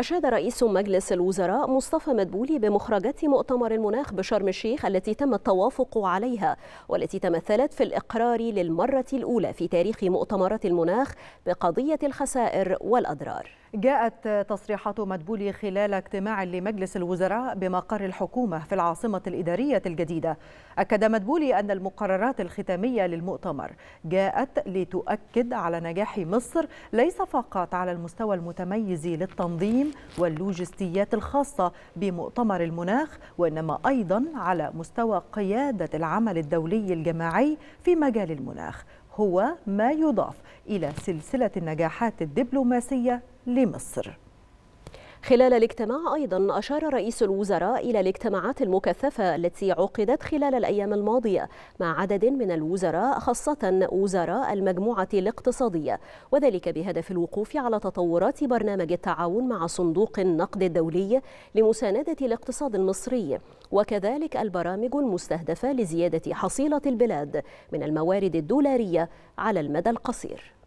أشاد رئيس مجلس الوزراء مصطفى مدبولي بمخرجات مؤتمر المناخ بشرم الشيخ التي تم التوافق عليها والتي تمثلت في الإقرار للمرة الأولى في تاريخ مؤتمرات المناخ بقضية الخسائر والأضرار جاءت تصريحات مدبولي خلال اجتماع لمجلس الوزراء بمقر الحكومة في العاصمة الإدارية الجديدة أكد مدبولي أن المقررات الختامية للمؤتمر جاءت لتؤكد على نجاح مصر ليس فقط على المستوى المتميز للتنظيم واللوجستيات الخاصة بمؤتمر المناخ وإنما أيضا على مستوى قيادة العمل الدولي الجماعي في مجال المناخ هو ما يضاف إلى سلسلة النجاحات الدبلوماسية لمصر خلال الاجتماع أيضا أشار رئيس الوزراء إلى الاجتماعات المكثفة التي عقدت خلال الأيام الماضية مع عدد من الوزراء خاصة وزراء المجموعة الاقتصادية وذلك بهدف الوقوف على تطورات برنامج التعاون مع صندوق النقد الدولي لمساندة الاقتصاد المصري وكذلك البرامج المستهدفة لزيادة حصيلة البلاد من الموارد الدولارية على المدى القصير